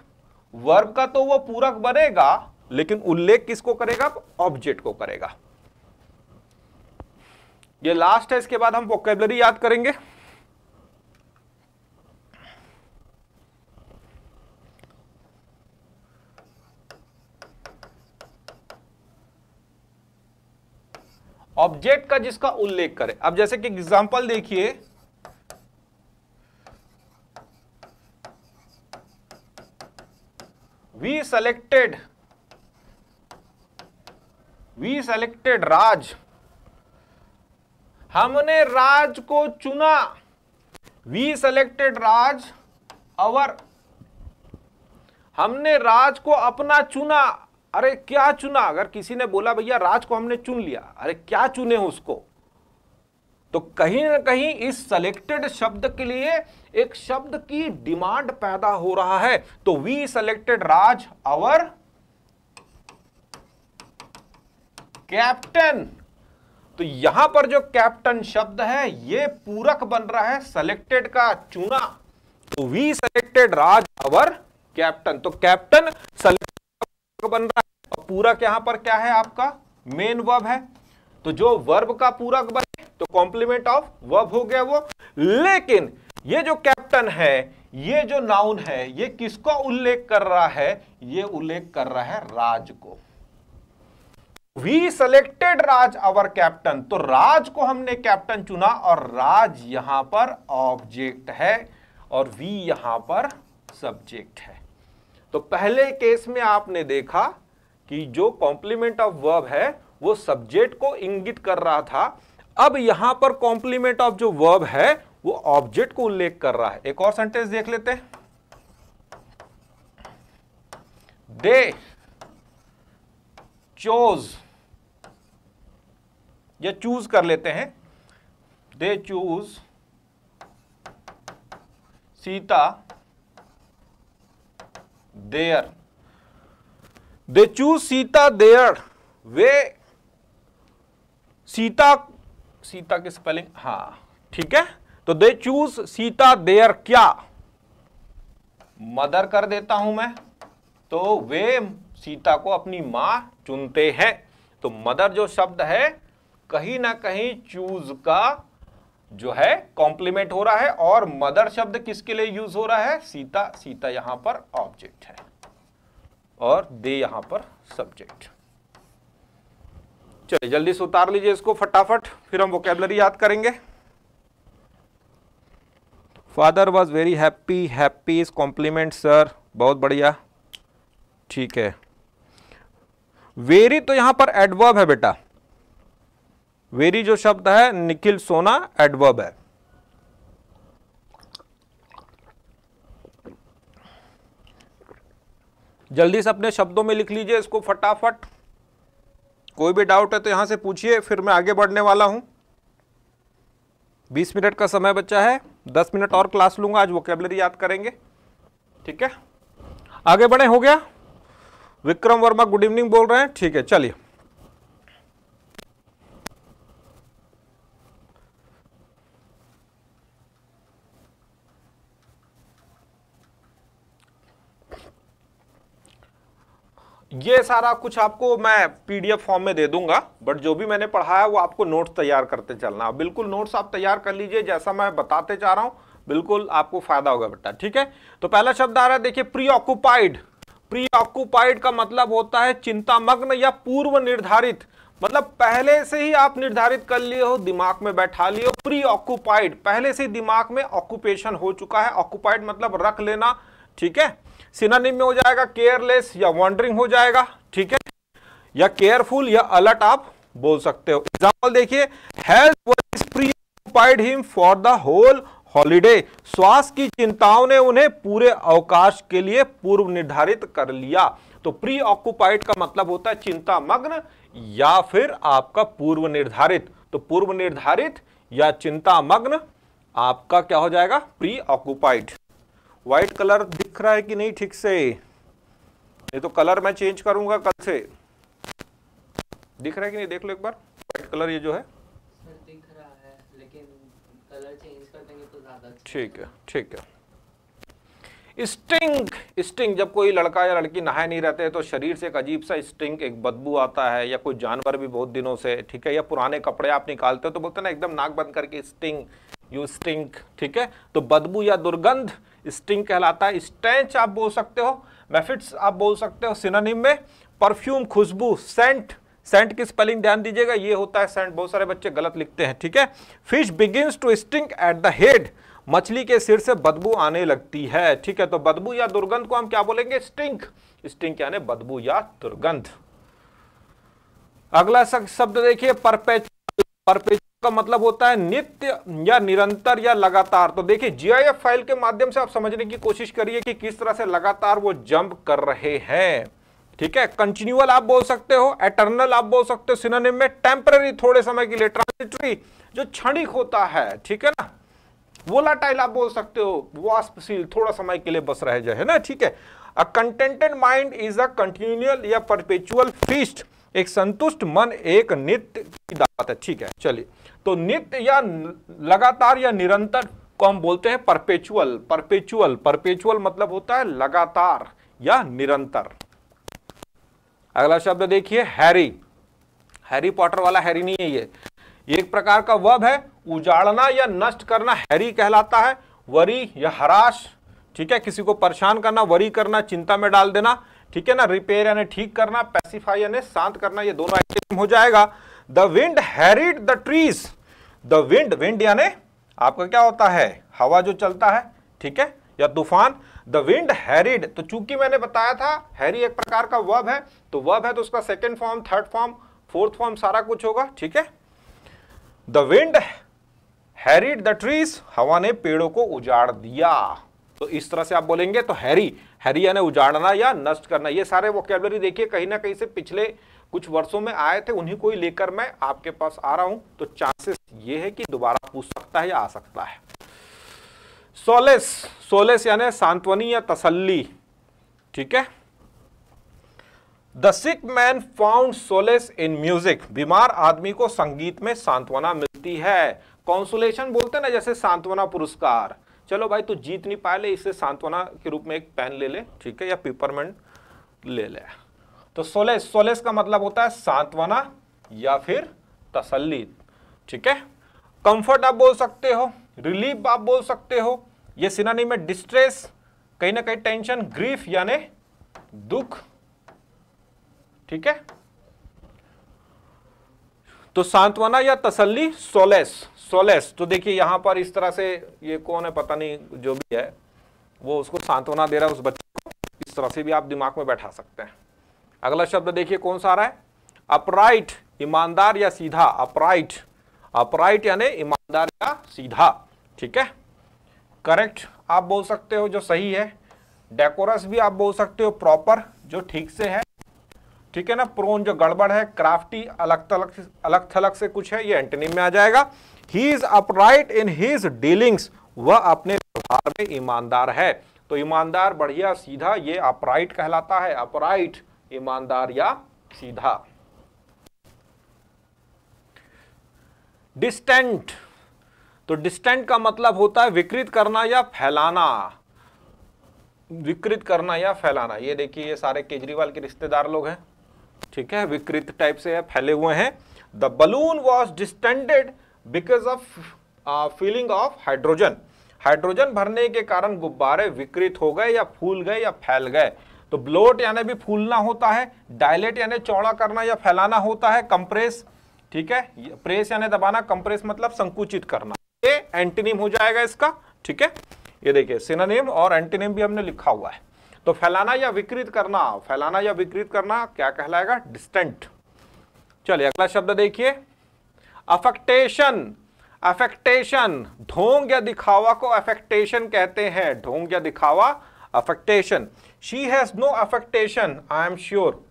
S1: वर्ब का तो वो पूरक बनेगा लेकिन उल्लेख किसको करेगा ऑब्जेक्ट को करेगा ये लास्ट है इसके बाद हम वोकेबलरी याद करेंगे ऑब्जेक्ट का जिसका उल्लेख करे अब जैसे कि एग्जाम्पल देखिए we selected we selected Raj हमने राज को चुना वी सेलेक्टेड राज अवर हमने राज को अपना चुना अरे क्या चुना अगर किसी ने बोला भैया राज को हमने चुन लिया अरे क्या चुने उसको तो कहीं ना कहीं इस सेलेक्टेड शब्द के लिए एक शब्द की डिमांड पैदा हो रहा है तो we selected Raj our captain तो यहां पर जो कैप्टन शब्द है ये पूरक बन रहा है सेलेक्टेड का चुना तो we selected Raj our captain तो कैप्टन सेलेक्ट बन रहा है और पूरक यहां पर क्या है आपका मेन वर्ब है तो जो वर्ब का पूरक बने तो कॉम्प्लीमेंट ऑफ वर्ब हो गया वो लेकिन ये जो कैप्टन है ये जो नाउन है ये किसको उल्लेख कर रहा है ये उल्लेख कर रहा है राज को we selected Raj our captain तो राज को हमने कैप्टन चुना और राज यहां पर ऑब्जेक्ट है और वी यहां पर सब्जेक्ट है तो पहले केस में आपने देखा कि जो कॉम्प्लीमेंट ऑफ वर्ब है वो सब्जेक्ट को इंगित कर रहा था अब यहां पर कॉम्प्लीमेंट ऑफ जो वर्ब है वो ऑब्जेक्ट को उल्लेख कर रहा है एक और सेंटेंस देख लेते हैं दे चोज या चूज कर लेते हैं they choose Sita their they choose Sita their way Sita Sita की स्पेलिंग हा ठीक है तो दे चूज सीता देयर क्या मदर कर देता हूं मैं तो वे सीता को अपनी मां चुनते हैं तो मदर जो शब्द है कहीं ना कहीं चूज का जो है कॉम्प्लीमेंट हो रहा है और मदर शब्द किसके लिए यूज हो रहा है सीता सीता यहां पर ऑब्जेक्ट है और दे यहां पर सब्जेक्ट चलिए जल्दी से उतार लीजिए इसको फटाफट फिर हम वोकेबलरी याद करेंगे father was very happy happy is compliment sir बहुत बढ़िया ठीक है वेरी तो यहां पर एडवर्ब है बेटा वेरी जो शब्द है निखिल सोना एडवर्ब है जल्दी से अपने शब्दों में लिख लीजिए इसको फटाफट कोई भी डाउट है तो यहां से पूछिए फिर मैं आगे बढ़ने वाला हूं बीस मिनट का समय बचा है दस मिनट और क्लास लूंगा आज वोकेबलरी याद करेंगे ठीक है आगे बढ़े हो गया विक्रम वर्मा गुड इवनिंग बोल रहे हैं ठीक है चलिए ये सारा कुछ आपको मैं पीडीएफ फॉर्म में दे दूंगा बट जो भी मैंने पढ़ाया वो आपको नोट्स तैयार करते चलना बिल्कुल नोट्स आप तैयार कर लीजिए जैसा मैं बताते चाह रहा हूं बिल्कुल आपको फायदा होगा बेटा ठीक है तो पहला शब्द आ रहा है देखिए प्री ऑक्यूपाइड प्री ऑक्यूपाइड का मतलब होता है चिंतामग्न या पूर्व निर्धारित मतलब पहले से ही आप निर्धारित कर लिए हो दिमाग में बैठा लिए हो प्री ऑक्यूपाइड पहले से ही दिमाग में ऑक्यूपेशन हो चुका है ऑक्यूपाइड मतलब रख लेना ठीक है सिनानिम में हो जाएगा केयरलेस या वॉन्डरिंग हो जाएगा ठीक है या केयरफुल या अलर्ट आप बोल सकते हो एग्जाम्पल देखिए health worries preoccupied him for the whole holiday स्वास्थ्य की चिंताओं ने उन्हें पूरे अवकाश के लिए पूर्व निर्धारित कर लिया तो प्री ऑक्यूपाइड का मतलब होता है चिंता मग्न या फिर आपका पूर्व निर्धारित तो पूर्व निर्धारित या चिंता मग्न आपका क्या हो जाएगा प्री ऑक्यूपाइड व्हाइट कलर दिख रहा है कि नहीं ठीक से ये तो कलर मैं चेंज करूंगा कल से दिख रहा है कि नहीं देख लो एक बार व्हाइट कलर ये जो है तो अच्छा ठीक है ठीक है स्टिंग स्टिंग जब कोई लड़का या लड़की नहाए नहीं रहते तो शरीर से एक अजीब सा स्टिंग एक बदबू आता है या कोई जानवर भी बहुत दिनों से ठीक है या पुराने कपड़े आप निकालते हो तो बोलते हैं ना एकदम नाक बंद करके स्टिंग यू स्टिंग ठीक है तो बदबू या दुर्गंध स्टिंग कहलाता है स्टेंच आप बोल सकते हो मेफिट्स आप बोल सकते हो सिनोनिम में परफ्यूम खुशबू सेंट सेंट की स्पेलिंग ध्यान दीजिएगा ये होता है सेंट बहुत सारे बच्चे गलत लिखते हैं ठीक है fish begins to stink at the head मछली के सिर से बदबू आने लगती है ठीक है तो बदबू या दुर्गंध को हम क्या बोलेंगे स्टिंक स्टिंक यानी बदबू या दुर्गंध अगला शब्द देखिए परपेच परपेच का मतलब होता है नित्य या निरंतर या लगातार तो देखिए जीआईएफ फाइल के माध्यम से आप समझने की कोशिश करिए कि किस तरह से लगातार वो जंप कर रहे हैं ठीक है कंटिन्यूअल आप बोल सकते हो एटर्नल आप बोल सकते हो सिनोनिम में टेम्पररी थोड़े समय के लिए ट्रांसिटरी जो क्षणिक होता है ठीक है ना वोलाटाइल आप बोल सकते हो वाष्पशील थोड़ा समय के लिए बस रह जाए है ना ठीक है a contented mind is a continual या परपेचुअल फीस्ट एक संतुष्ट मन एक नित्य की दावत है ठीक है चलिए तो नित्य या लगातार या निरंतर को हम बोलते हैं परपेचुअल परपेचुअल परपेचुअल मतलब होता है लगातार या निरंतर अगला शब्द देखिए हैरी हैरी पॉटर वाला हैरी नहीं है ये एक प्रकार का वब है उजाड़ना या नष्ट करना हैरी कहलाता है वरी या हराश ठीक है किसी को परेशान करना वरी करना चिंता में डाल देना ठीक है ना रिपेयर यानी ठीक करना पैसिफाई यानी शांत करना ये दोनों एक्टिव हो जाएगा the wind harried the trees the wind wind यानी आपका क्या होता है हवा जो चलता है ठीक है या तूफान द विंड हैरिड तो चूंकि मैंने बताया था हैरी एक प्रकार का वर्ब है तो वर्ब है तो उसका second form third form fourth form सारा कुछ होगा ठीक है the wind harried the trees हवा ने पेड़ों को उजाड़ दिया तो इस तरह से आप बोलेंगे तो हैरी हैरी यानी उजाड़ना या नष्ट करना ये सारे वोकेबलरी देखिए कहीं ना कहीं से पिछले कुछ वर्षों में आए थे उन्हीं को ही लेकर मैं आपके पास आ रहा हूं तो चांसेस ये है कि दोबारा पूछ सकता है या आ सकता है सोलेस सोलेस यानी सांत्वनी या तसल्ली ठीक है the sick man found solace in music बीमार आदमी को संगीत में सांत्वना मिलती है कॉन्सुलेशन बोलते ना जैसे सांत्वना पुरस्कार चलो भाई तू जीत नहीं पाए ले इसे सांत्वना के रूप में एक पेन ले ले ठीक है या पेपरमेंट ले ले तो सोलेस सोलेस का मतलब होता है सांत्वना या फिर तसल्ली ठीक है कंफर्ट आप बोल सकते हो रिलीफ आप बोल सकते हो ये सिनानी में डिस्ट्रेस कहीं ना कहीं टेंशन ग्रीफ यानी दुख ठीक है तो सांत्वना या तसल्ली सोलेस सोलेस तो देखिए यहां पर इस तरह से ये कौन है पता नहीं जो भी है वो उसको सांत्वना दे रहा है उस बच्चे को इस तरह से भी आप दिमाग में बैठा सकते हैं अगला शब्द देखिए कौन सा आ रहा है अपराइट ईमानदार या सीधा अपराइट अपराइट यानी ईमानदार या सीधा ठीक है करेक्ट आप बोल सकते हो जो सही है डेकोरस भी आप बोल सकते हो प्रॉपर जो ठीक से है ठीक है ना प्रोन जो गड़बड़ है क्राफ्टी अलग तलग अलग थलग से कुछ है ये एंटनी में आ जाएगा he is upright in his dealings वह अपने व्यवहार में ईमानदार है तो ईमानदार बढ़िया सीधा ये अपराइट कहलाता है अपराइट ईमानदार या सीधा डिस्टेंट तो डिस्टेंट का मतलब होता है विकृत करना या फैलाना विकृत करना या फैलाना ये देखिए ये सारे केजरीवाल के रिश्तेदार लोग हैं ठीक है विकृत टाइप से है फैले हुए हैं the balloon was distended because of filling of hydrogen hydrogen भरने के कारण गुब्बारे विकृत हो गए या फूल गए या फैल गए तो ब्लोट यानी भी फूलना होता है डायलेट यानी चौड़ा करना या फैलाना होता है कंप्रेस ठीक है प्रेस यानी दबाना कंप्रेस मतलब संकुचित करना ये एंटीनिम हो जाएगा इसका ठीक है ये देखिए सिनानिम और एंटीनिम भी हमने लिखा हुआ है तो फैलाना या विकृत करना फैलाना या विकृत करना क्या कहलाएगा डिस्टेंट चलिए अगला शब्द देखिए अफेक्टेशन अफेक्टेशन ढोंग या दिखावा को अफेक्टेशन कहते हैं ढोंग या दिखावा affectation she has no affectation I am sure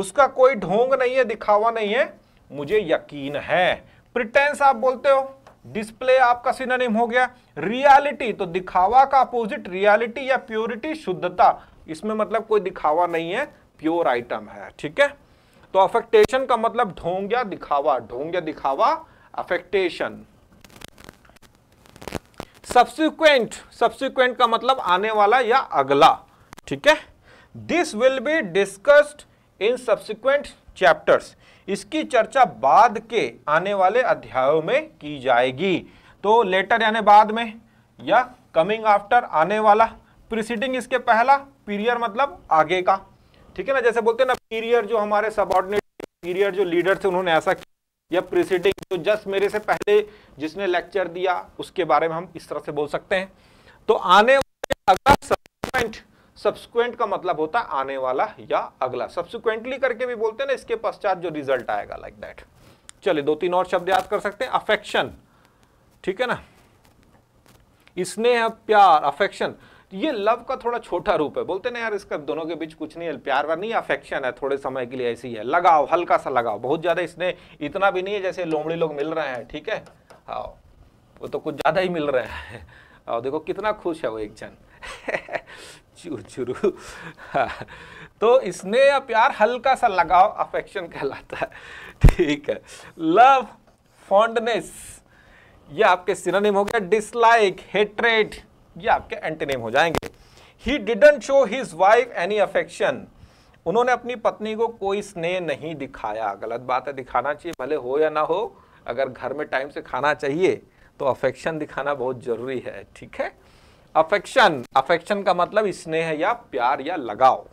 S1: उसका कोई ढोंग नहीं है दिखावा नहीं है मुझे यकीन है प्रिटेंस आप बोलते हो डिस्प्ले आपका सिनोनिम हो गया रियलिटी तो दिखावा का अपोजिट रियलिटी या प्योरिटी शुद्धता इसमें मतलब कोई दिखावा नहीं है प्योर आइटम है ठीक है तो अफेक्टेशन का मतलब ढोंग या दिखावा ढोंग या दिखावा अफेक्टेशन सब्सिक्वेंट सब्सिक्वेंट का मतलब आने वाला या अगला ठीक है this will be discussed in subsequent chapters इसकी चर्चा बाद के आने वाले अध्यायों में की जाएगी तो लेटर यानी बाद में या कमिंग आफ्टर आने वाला प्रिसीडिंग इसके पहला पीरियर मतलब आगे का ठीक है ना जैसे बोलते हैं ना पीरियर जो हमारे सबॉर्डिनेट पीरियर जो लीडर थे उन्होंने ऐसा किया या प्रिसीडिंग जो जस्ट मेरे से पहले जिसने लेक्चर दिया उसके बारे में हम इस तरह से बोल सकते हैं तो आने वाले अगला सब्सिक्वेंट सब्सिक्वेंट का मतलब होता है आने वाला या अगला सब्सिक्वेंटली करके भी बोलते हैं ना इसके पश्चात जो रिजल्ट आएगा लाइक दैट चलिए दो तीन और शब्द याद कर सकते हैं अफेक्शन ठीक है ना स्नेह प्यार अफेक्शन ये लव का थोड़ा छोटा रूप है बोलते ना यार इसका दोनों के बीच कुछ नहीं है प्यार वार नहीं अफेक्शन है थोड़े समय के लिए ऐसी है लगाओ हल्का सा लगाओ बहुत ज़्यादा इसने इतना भी नहीं है जैसे लोमड़ी लोग मिल रहे हैं ठीक है हाँ वो तो कुछ ज़्यादा ही मिल रहे हैं और हाँ, देखो कितना खुश है वो एक जन *laughs* चूर चुरू हाँ, तो इसने या प्यार हल्का सा लगाओ अफेक्शन कहलाता है ठीक है लव फॉन्डनेस ये आपके सिनोनिम हो गया डिसलाइक हेट्रेड ये आपके एंटीनेम हो जाएंगे he didn't show his wife any affection उन्होंने अपनी पत्नी को कोई स्नेह नहीं दिखाया गलत बात है दिखाना चाहिए भले हो या ना हो अगर घर में टाइम से खाना चाहिए तो अफेक्शन दिखाना बहुत जरूरी है ठीक है अफेक्शन अफेक्शन का मतलब स्नेह या प्यार या लगाव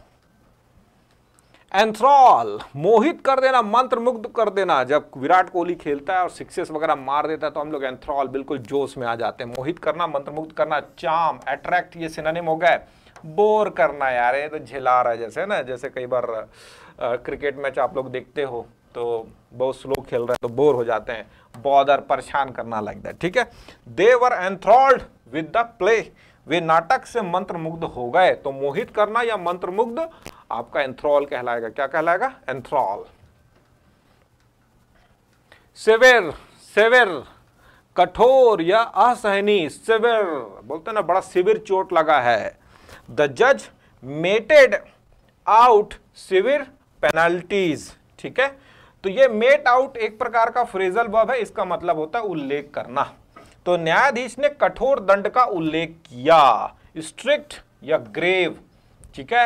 S1: एंथ्रॉल मोहित कर देना मंत्र मुग्ध कर देना जब विराट कोहली खेलता है और सिक्सेस वगैरह मार देता है तो हम लोग एंथ्रॉल बिल्कुल जोश में आ जाते हैं मोहित करना मंत्र मुग्ध करना चाम अट्रैक्ट ये सिनानिम हो गए बोर करना यार ये तो झिला रहा है जैसे ना जैसे कई बार आ, क्रिकेट मैच आप लोग देखते हो तो बहुत स्लो खेल रहे हैं तो बोर हो जाते हैं बॉदर परेशान करना लगता है ठीक है they were enthralled with the play वे नाटक से मंत्रमुग्ध हो गए तो मोहित करना या मंत्रमुग्ध आपका एंथ्रॉल कहलाएगा क्या कहलाएगा एंथ्रॉल सेवेर सेवेर कठोर या असहनी सिविर बोलते ना बड़ा सिविर चोट लगा है द जज मेटेड आउट सिविर पेनल्टीज ठीक है तो ये मेट आउट एक प्रकार का फ्रेजल वर्ब है इसका मतलब होता है उल्लेख करना तो न्यायाधीश ने कठोर दंड का उल्लेख किया स्ट्रिक्ट या ग्रेव ठीक है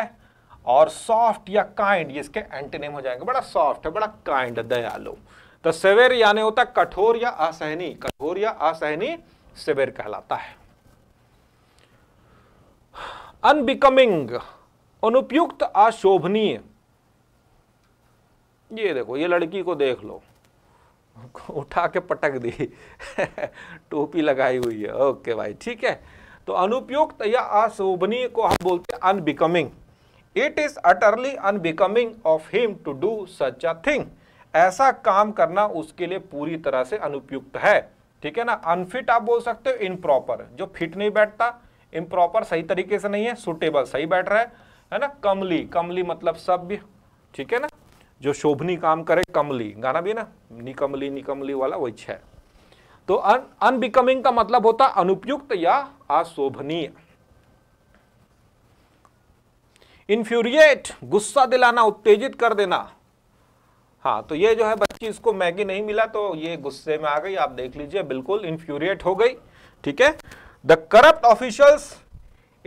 S1: और सॉफ्ट या काइंड ये इसके एंटेनिम हो जाएंगे बड़ा सॉफ्ट है बड़ा काइंड दयालु तो सेवेर यानी होता है कठोर या असहनी कठोर या असहनी सेवेर कहलाता है अनबिकमिंग अनुपयुक्त अशोभनीय ये देखो ये लड़की को देख लो *laughs* उठा के पटक दी *laughs* टोपी लगाई हुई है ओके भाई ठीक है तो अनुपयुक्त या अशोभनीय को हम बोलते हैं unbecoming it is utterly unbecoming of him to do such a thing ऐसा काम करना उसके लिए पूरी तरह से अनुपयुक्त है ठीक है ना अनफिट आप बोल सकते हो इनप्रॉपर जो फिट नहीं बैठता इनप्रॉपर सही तरीके से नहीं है सुटेबल सही बैठ रहा है है ना कमली कमली मतलब सभ्य ठीक है ना जो शोभनी काम करे कमली गाना भी ना निकमली निकमली वाला वही है तो अनबिकमिंग का मतलब होता अनुपयुक्त या अशोभनीय इन्फ्यूरिएट गुस्सा दिलाना उत्तेजित कर देना हाँ तो ये जो है बच्ची इसको मैगी नहीं मिला तो ये गुस्से में आ गई आप देख लीजिए बिल्कुल इन्फ्यूरिएट हो गई ठीक है the corrupt officials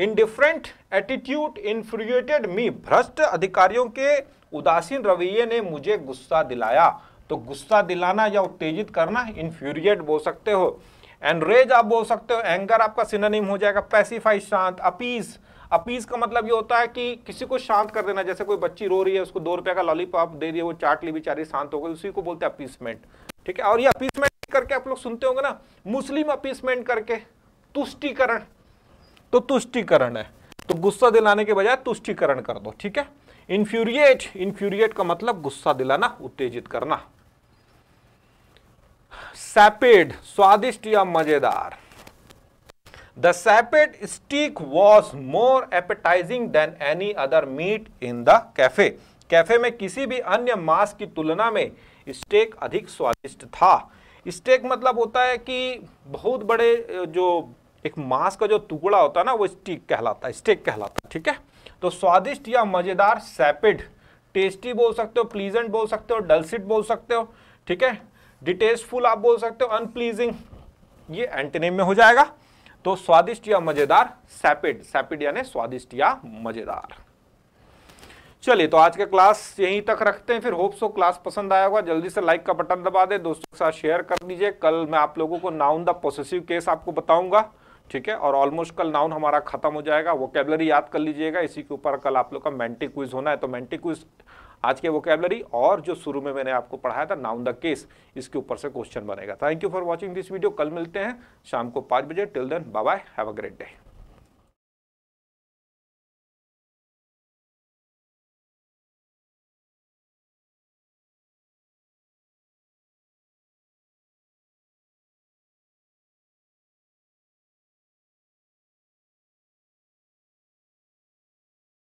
S1: in different attitude infuriated me भ्रष्ट अधिकारियों के उदासीन रवैये ने मुझे गुस्सा दिलाया तो गुस्सा दिलाना या उत्तेजित करना इन्फ्यूरिएट बोल सकते हो एनरेज आप बोल सकते हो एंगर आपका सिनोनिम हो जाएगा पैसिफाई शांत अपीज अपीज का मतलब ये होता है कि किसी को शांत कर देना जैसे कोई बच्ची रो रही है उसको दो रुपए का लॉलीपॉप दे दिए वो चाट ली बेचारी शांत हो गई उसी को बोलते हैं अपीसमेंट ठीक है और ये अपीसमेंट करके आप लोग सुनते होंगे ना मुस्लिम अपीसमेंट करके तुष्टिकरण तो तुष्टिकरण है तो गुस्सा दिलाने के बजाय तुष्टिकरण कर दो ठीक है इन्फ्यूरिएट इन्फ्यूरिएट का मतलब गुस्सा दिलाना उत्तेजित करना सैपेड स्वादिष्ट या मजेदार the sapid steak was more appetising than any other meat in the cafe cafe में किसी भी अन्य मांस की तुलना में स्टेक अधिक स्वादिष्ट था स्टेक मतलब होता है कि बहुत बड़े जो एक मांस का जो टुकड़ा होता है ना वो स्टीक कहलाता है स्टेक कहलाता है ठीक है तो स्वादिष्ट या मज़ेदार सैपिड टेस्टी बोल सकते हो प्लीजेंट बोल सकते हो डलसिट बोल सकते हो ठीक है डिटेस्टफुल आप बोल सकते हो अनप्लीजिंग ये एंटीनेम में हो जाएगा तो स्वादिष्ट या मज़ेदार सैपिड सैपिड यानी स्वादिष्ट या मज़ेदार चलिए तो आज के क्लास यहीं तक रखते हैं फिर होप सो क्लास पसंद आया होगा जल्दी से लाइक का बटन दबा दे दोस्तों के साथ शेयर कर दीजिए कल मैं आप लोगों को नाउन द पॉसिसिव केस आपको बताऊंगा ठीक है और ऑलमोस्ट कल नाउन हमारा खत्म हो जाएगा कैबलरी याद कर लीजिएगा इसी के ऊपर कल आप लोग का मेंटी क्विज होना है तो मेंटी क्विज आज के कैबलरी और जो शुरू में मैंने आपको पढ़ाया था नाउन द केस इसके ऊपर से क्वेश्चन बनेगा thank you for watching this video कल मिलते हैं शाम को पाँच बजे till then bye have a great day